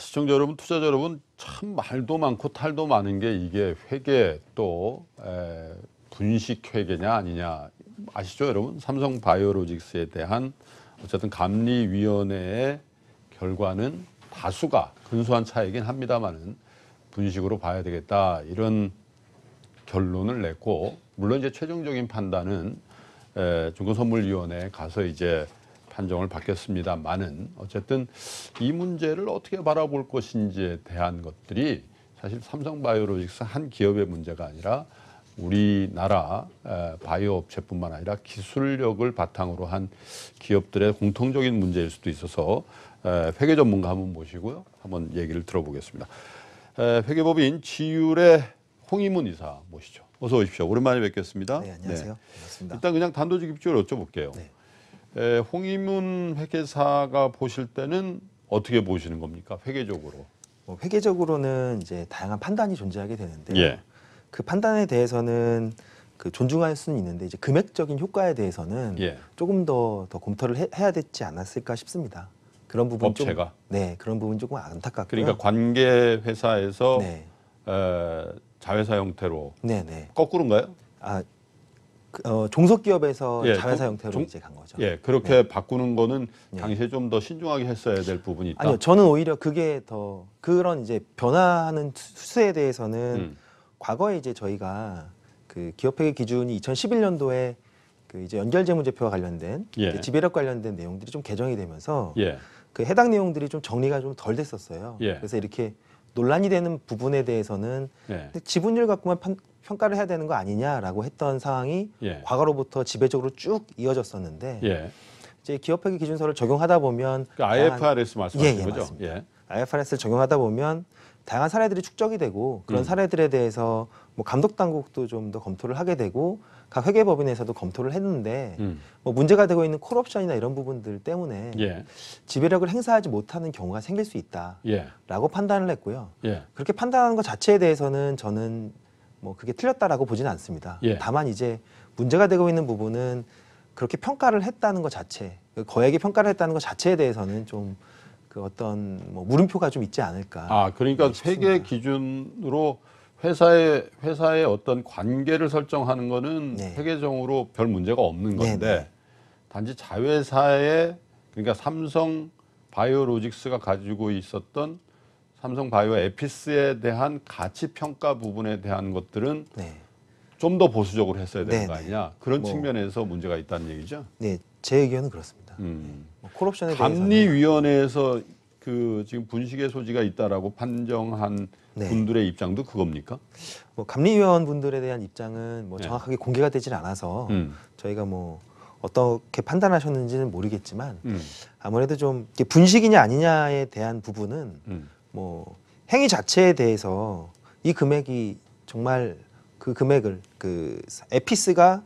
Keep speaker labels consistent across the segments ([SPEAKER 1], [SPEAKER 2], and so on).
[SPEAKER 1] 시청자 여러분, 투자자 여러분 참 말도 많고 탈도 많은 게 이게 회계 또 에, 분식 회계냐 아니냐 아시죠 여러분? 삼성 바이오로직스에 대한 어쨌든 감리위원회의 결과는 다수가 근소한 차이긴 합니다만은 분식으로 봐야 되겠다 이런 결론을 냈고 물론 이제 최종적인 판단은 중고선물위원회에 가서 이제 판정을 받겠습니다만은 어쨌든 이 문제를 어떻게 바라볼 것인지에 대한 것들이 사실 삼성바이오로직스 한 기업의 문제가 아니라 우리나라 바이오 업체뿐만 아니라 기술력을 바탕으로 한 기업들의 공통적인 문제일 수도 있어서 회계 전문가 한번 모시고요. 한번 얘기를 들어보겠습니다. 회계법인 지율의 홍희문 이사 모시죠. 어서 오십시오. 오랜만에 뵙겠습니다. 네, 안녕하세요. 네. 일단 그냥 단도직입적으로 여쭤볼게요. 네. 홍의문 회계사가 보실 때는 어떻게 보시는 겁니까? 회계적으로. 뭐 회계적으로는 이제 다양한
[SPEAKER 2] 판단이 존재하게 되는데 예. 그 판단에 대해서는 그 존중할 수는 있는데 이제 금액적인 효과에 대해서는 예. 조금 더 더 검토를 해, 야 되지 않았을까 싶습니다. 그런 부분 업체가 좀, 네 그런 부분 조금 안타깝고요. 그러니까
[SPEAKER 1] 관계 회사에서 네. 에, 자회사 형태로 네네. 네. 거꾸로인가요? 아
[SPEAKER 2] 어, 종속 기업에서 예, 자회사 형태로 종- 이제 간 거죠. 예, 그렇게 네.
[SPEAKER 1] 바꾸는 거는 네. 당시에 좀 더 신중하게 했어야 될 부분이 있다. 아니요,
[SPEAKER 2] 저는 오히려 그게 더 그런 이제 변화하는 수에 대해서는 음. 과거에 이제 저희가 그 기업회계 기준이 2011년도에 그 이제 연결재무제표와 관련된 그 예. 이 지배력 관련된 내용들이 좀 개정이 되면서 예, 그 해당 내용들이 좀 정리가 좀 덜 됐었어요. 예. 그래서 이렇게 논란이 되는 부분에 대해서는 예. 지분율 갖고만 편, 평가를 해야 되는 거 아니냐라고 했던 상황이 예. 과거로부터 지배적으로 쭉 이어졌었는데 예. 이제 기업회계 기준서를 적용하다 보면 그러니까 IFRS 말씀하시는 예, 예, 거죠? 맞습니다. 예. IFRS를 적용하다 보면 다양한 사례들이 축적이 되고 그런 음. 사례들에 대해서 뭐 감독 당국도 좀 더 검토를 하게 되고 각 회계법인에서도 검토를 했는데 음. 뭐 문제가 되고 있는 콜옵션이나 이런 부분들 때문에 예. 지배력을 행사하지 못하는 경우가 생길 수 있다라고 예. 판단을 했고요. 예. 그렇게 판단하는 것 자체에 대해서는 저는 뭐 그게 틀렸다라고 보지는 않습니다. 예. 다만 이제 문제가 되고 있는 부분은 그렇게 평가를 했다는 것 자체, 그 거액의 평가를 했다는 것 자체에 대해서는 좀 그 어떤 뭐 물음표가 좀 있지 않을까.
[SPEAKER 1] 아 그러니까 네, 세계 기준으로 회사의 회사의 어떤 관계를 설정하는 거는 네. 세계적으로 별 문제가 없는 네, 건데 네네. 단지 자회사의 그러니까 삼성 바이오로직스가 가지고 있었던 삼성 바이오 에피스에 대한 가치 평가 부분에 대한 것들은 네. 좀더 보수적으로 했어야 되는 네거 네. 아니냐 그런 뭐, 측면에서 문제가 있다는 얘기죠. 네, 제 의견은 그렇습니다. 음. 뭐 콜옵션에 감리위원회에서 그 지금 분식의 소지가 있다라고 판정한 네. 분들의 입장도 그겁니까?
[SPEAKER 2] 뭐 감리위원 분들에 대한 입장은 뭐 네. 정확하게 공개가 되질 않아서 음. 저희가 뭐 어떻게 판단하셨는지는 모르겠지만 음. 아무래도 좀 분식이냐 아니냐에 대한 부분은 음. 뭐 행위 자체에 대해서 이 금액이 정말 그 금액을 그 에피스가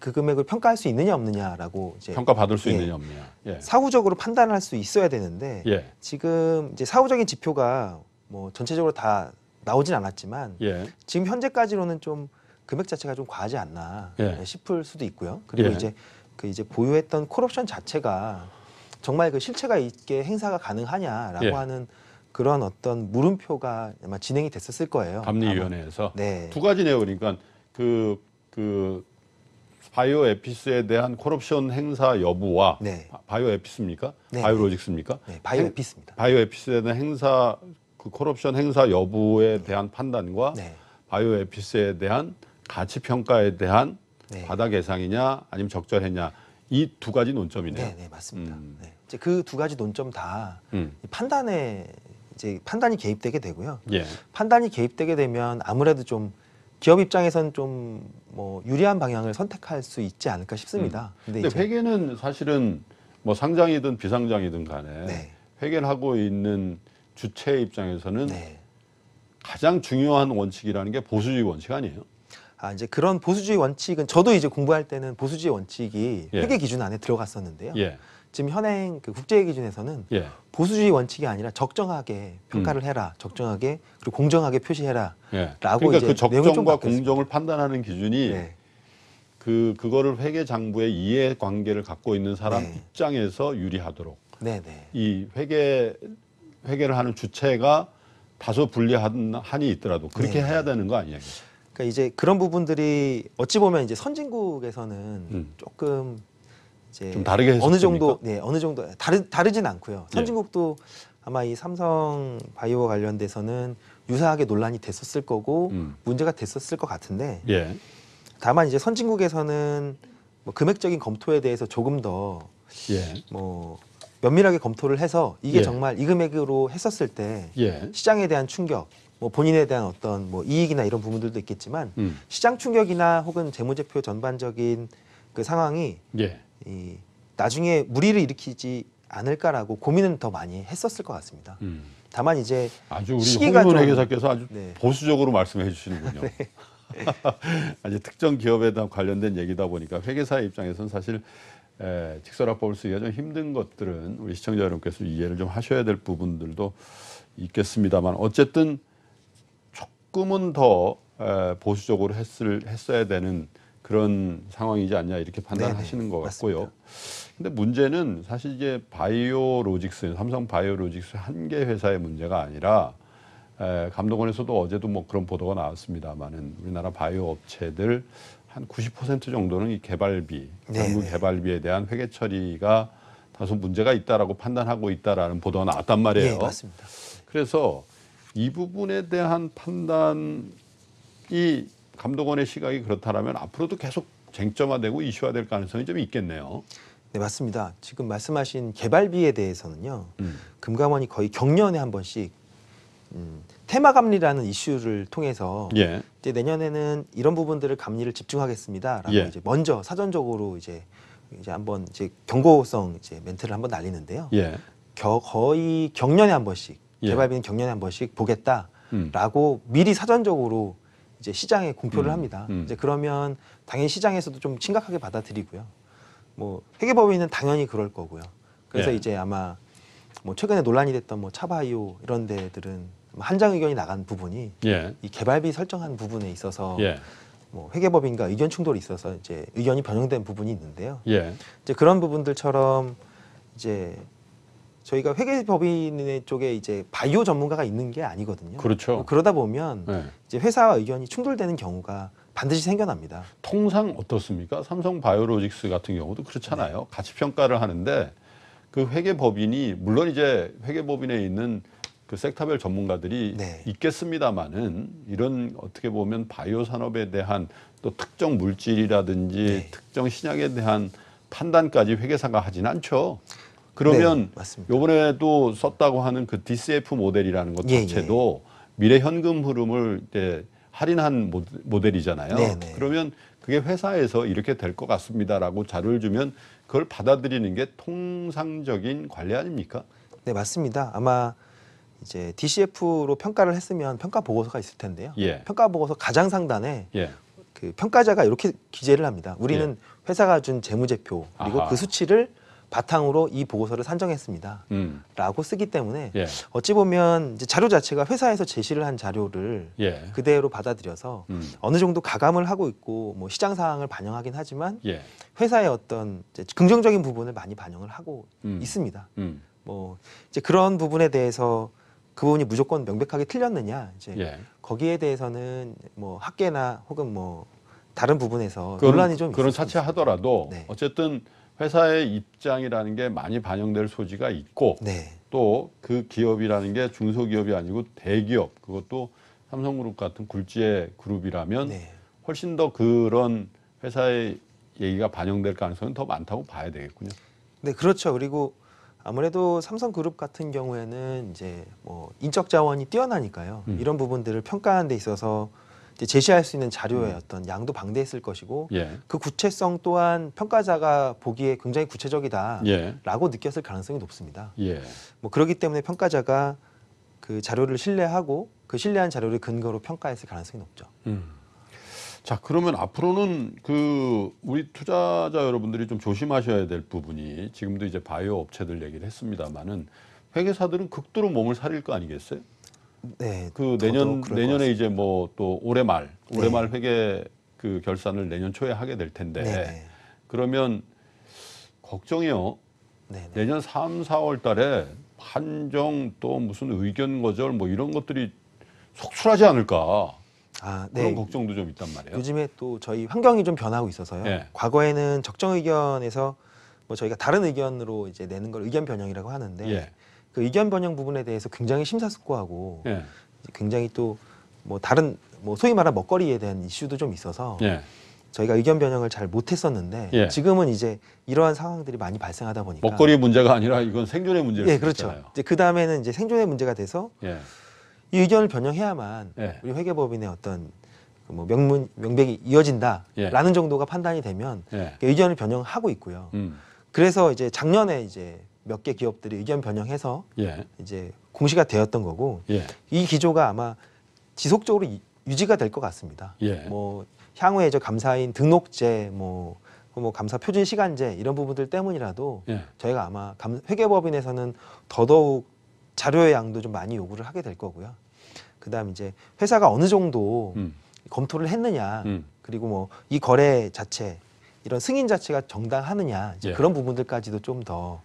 [SPEAKER 2] 그 금액을 평가할 수 있느냐 없느냐라고 이제 평가 받을 수 예, 있느냐 없느냐. 예. 사후적으로 판단할 수 있어야 되는데 예. 지금 이제 사후적인 지표가 뭐 전체적으로 다 나오진 않았지만 예. 지금 현재까지로는 좀 금액 자체가 좀 과하지 않나 예. 예 싶을 수도 있고요. 그리고 예. 이제 그 이제 보유했던 콜옵션 자체가 정말 그 실체가 있게 행사가 가능하냐라고 예. 하는 그런 어떤 물음표가 아마 진행이 됐었을 거예요. 감리위원회에서
[SPEAKER 1] 네. 두 가지네요. 그니까 그, 그 바이오 에피스에 대한 콜옵션 행사 여부와 네. 바이오 에피스입니까? 네. 바이오로직스입니까? 네, 바이오 에피스입니다. 바이오 에피스에 대한 행사 그콜옵션 행사 여부에 대한 판단과 네. 바이오 에피스에 대한 가치 평가에 대한 네. 바닥 예상이냐 아니면 적절했냐 이 두 가지 논점이네요. 네, 네 맞습니다. 음.
[SPEAKER 2] 이제 그 두 가지 논점 다 음. 판단에 이제 판단이 개입되게 되고요. 예. 판단이 개입되게 되면 아무래도 좀 기업 입장에선 좀뭐 유리한 방향을 선택할 수 있지 않을까 싶습니다.
[SPEAKER 1] 음. 근데, 근데 회계는 사실은 뭐 상장이든 비상장이든 간에 네. 회계하고 를 있는 주체 입장에서는 네. 가장 중요한 원칙이라는 게 보수주의 원칙 아니에요? 아 이제 그런 보수주의 원칙은
[SPEAKER 2] 저도 이제 공부할 때는 보수주의 원칙이 예. 회계 기준 안에 들어갔었는데요. 예. 지금 현행 그 국제 기준에서는 예. 보수주의 원칙이 아니라 적정하게 평가를 음. 해라, 적정하게
[SPEAKER 1] 그리고 공정하게 표시해라라고 예. 그러니까 이제 그 적정과 공정을 판단하는 기준이 네. 그 그거를 회계 장부의 이해 관계를 갖고 있는 사람 네. 입장에서 유리하도록 네, 네. 이 회계 회계를 하는 주체가 다소 불리한 한이 있더라도 그렇게 네, 네. 해야 되는 거 아니에요? 그러니까 이제 그런 부분들이 어찌 보면
[SPEAKER 2] 이제 선진국에서는 음. 조금 이제 좀 다르게 어느 정도 네 어느 정도 다르 다르진 않고요. 네. 선진국도 예. 아마 이 삼성 바이오 관련돼서는 유사하게 논란이 됐었을 거고 음. 문제가 됐었을 것 같은데 예. 다만 이제 선진국에서는 뭐 금액적인 검토에 대해서 조금 더뭐 예. 뭐 면밀하게 검토를 해서 이게 예. 정말 이 금액으로 했었을 때 예. 시장에 대한 충격 뭐 본인에 대한 어떤 뭐 이익이나 이런 부분들도 있겠지만 음. 시장 충격이나 혹은 재무제표 전반적인 그 상황이 예. 이 나중에 무리를 일으키지 않을까라고 고민은 더 많이 했었을 것 같습니다. 음. 다만 이제
[SPEAKER 1] 아주 우리 시기가 회계사께서 아주 네. 보수적으로 말씀해 주시는군요. 네. 아주 특정 기업에 관련된 얘기다 보니까 회계사의 입장에서는 사실 직설화법을 쓰기가 좀 힘든 것들은 우리 시청자 여러분께서 이해를 좀 하셔야 될 부분들도 있겠습니다만 어쨌든 조금은 더 에, 보수적으로 했을 했어야 되는 그런 상황이지 않냐 이렇게 판단하시는 것 같고요. 맞습니다. 근데 문제는 사실 이제 바이오로직스, 삼성 바이오로직스 한 개 회사의 문제가 아니라 에, 감독원에서도 어제도 뭐 그런 보도가 나왔습니다만은 우리나라 바이오 업체들 한 90% 정도는 이 개발비, 네. 연구 개발비에 대한 회계 처리가 다소 문제가 있다라고 판단하고 있다라는 보도가 나왔단 말이에요. 네, 맞습니다. 그래서 이 부분에 대한 판단이 감독원의 시각이 그렇다면 앞으로도 계속 쟁점화되고 이슈화될 가능성이 좀 있겠네요. 네 맞습니다. 지금 말씀하신
[SPEAKER 2] 개발비에 대해서는요. 음. 금감원이 거의 경년에 한 번씩 음, 테마 감리라는 이슈를 통해서 예. 이제 내년에는 이런 부분들을 감리를 집중하겠습니다라고 예. 이제 먼저 사전적으로 이제 이제 한번 이제 경고성 이제 멘트를 한번 날리는데요. 예. 겨, 거의 경년에 한 번씩 예. 개발비는 경년에 한 번씩 보겠다라고 음. 미리 사전적으로 이제 시장에 공표를 음. 합니다. 음. 이제 그러면 당연히 시장에서도 좀 심각하게 받아들이고요. 뭐 회계법인은 당연히 그럴 거고요. 그래서 예. 이제 아마 뭐 최근에 논란이 됐던 뭐 차바이오 이런 데들은 뭐 한장 의견이 나간 부분이 예. 이 개발비 설정한 부분에 있어서 예. 뭐 회계법인과 의견 충돌이 있어서 이제 의견이 변형된 부분이 있는데요. 예. 이제 그런 부분들처럼 이제 저희가 회계법인 의 쪽에 이제 바이오 전문가가 있는 게 아니거든요.
[SPEAKER 1] 그렇죠. 뭐 그러다 보면 네. 이제 회사와 의견이 충돌되는 경우가 반드시 생겨납니다. 통상 어떻습니까? 삼성 바이오로직스 같은 경우도 그렇잖아요. 네. 가치 평가를 하는데 그 회계법인이 물론 이제 회계법인에 있는 그 섹터별 전문가들이 네. 있겠습니다만은 이런 어떻게 보면 바이오 산업에 대한 또 특정 물질이라든지 네. 특정 신약에 대한 판단까지 회계사가 하진 않죠. 그러면 네, 요번에도 썼다고 하는 그 DCF 모델이라는 것 예, 예. 자체도 예. 미래 현금 흐름을 이제 할인한 모델이잖아요. 네, 네. 그러면 그게 회사에서 이렇게 될 것 같습니다라고 자료를 주면 그걸 받아들이는 게 통상적인 관리 아닙니까? 네, 맞습니다. 아마 이제 DCF로 평가를 했으면
[SPEAKER 2] 평가 보고서가 있을 텐데요. 예. 평가 보고서 가장 상단에 예. 그 평가자가 이렇게 기재를 합니다. 우리는 예. 회사가 준 재무제표 그리고 아하. 그 수치를 바탕으로 이 보고서를 산정했습니다. 음. 라고 쓰기 때문에 예. 어찌 보면 이제 자료 자체가 회사에서 제시를 한 자료를 예. 그대로 받아들여서 음. 어느 정도 가감을 하고 있고 뭐 시장 상황을 반영하긴 하지만 예. 회사의 어떤 긍정적인 부분을 많이 반영을 하고 음. 있습니다. 음. 뭐 이제 그런 부분에 대해서 그 부분이 무조건 명백하게 틀렸느냐 이제 예. 거기에 대해서는 뭐 학계나 혹은 뭐 다른 부분에서
[SPEAKER 1] 그런, 논란이 좀 그런 사채하더라도 네. 어쨌든 회사의 입장이라는 게 많이 반영될 소지가 있고 네. 또그 기업이라는 게 중소기업이 아니고 대기업 그것도 삼성그룹 같은 굴지의 그룹이라면 네. 훨씬 더 그런 회사의 얘기가 반영될 가능성은 더 많다고 봐야 되겠군요.
[SPEAKER 2] 네, 그렇죠. 그리고 아무래도 삼성그룹 같은 경우에는 이제 뭐 인적 자원이 뛰어나니까요. 음. 이런 부분들을 평가하는 데 있어서 제시할 수 있는 자료의 음. 어떤 양도 방대했을 것이고 예. 그 구체성 또한 평가자가 보기에 굉장히 구체적이다라고 예. 느꼈을 가능성이 높습니다. 예. 뭐 그렇기 때문에 평가자가 그 자료를 신뢰하고 그 신뢰한 자료를 근거로 평가했을 가능성이 높죠. 음.
[SPEAKER 1] 자 그러면 앞으로는 그 우리 투자자 여러분들이 좀 조심하셔야 될 부분이 지금도 이제 바이오 업체들 얘기를 했습니다만은 회계사들은 극도로 몸을 사릴 거 아니겠어요? 네. 그 내년 내년에 이제 뭐 또 올해 말 올해 네. 말 회계 그 결산을 내년 초에 하게 될 텐데 네네. 네. 그러면 걱정이요. 네네. 네. 내년 3, 4월 달에 판정또 무슨 의견 거절 뭐 이런 것들이 속출하지 않을까. 아, 네. 그런 걱정도 좀 있단 말이에요.
[SPEAKER 2] 요즘에 또 저희 환경이 좀 변하고 있어서요. 네. 과거에는 적정 의견에서 뭐 저희가 다른 의견으로 이제 내는 걸 의견 변형이라고 하는데 예. 그 의견 변형 부분에 대해서 굉장히 심사숙고하고 예. 굉장히 또 뭐 다른 뭐 소위 말한 먹거리에 대한 이슈도 좀 있어서 예. 저희가 의견 변형을 잘 못했었는데 예. 지금은 이제 이러한 상황들이 많이 발생하다 보니까 먹거리
[SPEAKER 1] 문제가 아니라 이건 생존의 문제 예, 그렇죠. 있잖아요. 이제
[SPEAKER 2] 그 다음에는 이제 생존의 문제가 돼서 예. 이 의견을 변형해야만 예. 우리 회계법인의 어떤 그 뭐 명문 명백이 이어진다라는 예. 정도가 판단이 되면 예. 의견을 변형하고 있고요. 음. 그래서 이제 작년에 이제 몇개 기업들이 의견 변형해서 예. 이제 공시가 되었던 거고 예. 이 기조가 아마 지속적으로 유지가 될 것 같습니다. 예. 뭐 향후에 저 감사인 등록제 뭐, 그 뭐 감사 표준 시간제 이런 부분들 때문이라도 예. 저희가 아마 회계법인에서는 더더욱 자료의 양도 좀 많이 요구를 하게 될 거고요. 그다음 이제 회사가 어느 정도 음. 검토를 했느냐 음. 그리고 뭐 이 거래 자체 이런 승인 자체가 정당하느냐 예. 그런 부분들까지도 좀더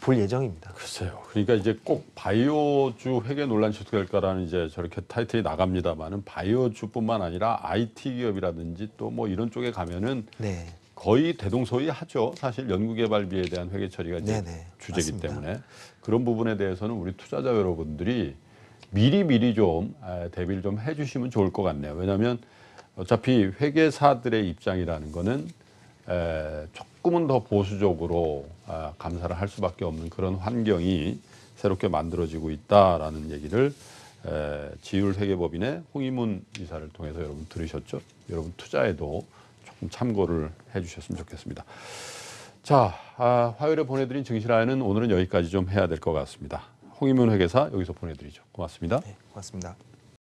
[SPEAKER 2] 볼 예정입니다. 글쎄요.
[SPEAKER 1] 그러니까 이제 꼭 바이오주 회계 논란이 시작될까라는 이제 저렇게 타이틀이 나갑니다만은 바이오주뿐만 아니라 IT 기업이라든지 또 뭐 이런 쪽에 가면은 네. 거의 대동소이하죠. 사실 연구개발비에 대한 회계 처리가 이제 네네, 주제이기 맞습니다. 때문에 그런 부분에 대해서는 우리 투자자 여러분들이 미리 미리 좀 대비를 좀 해주시면 좋을 것 같네요. 왜냐하면 어차피 회계사들의 입장이라는 거는 조금은 더 보수적으로 아, 감사를 할 수밖에 없는 그런 환경이 새롭게 만들어지고 있다라는 얘기를 지율회계법인의 홍희문 이사를 통해서 여러분 들으셨죠? 여러분 투자에도 조금 참고를 해주셨으면 좋겠습니다. 자, 아, 화요일에 보내드린 증시라인은 오늘은 여기까지 좀 해야 될 것 같습니다. 홍희문 회계사 여기서 보내드리죠. 고맙습니다. 네, 고맙습니다.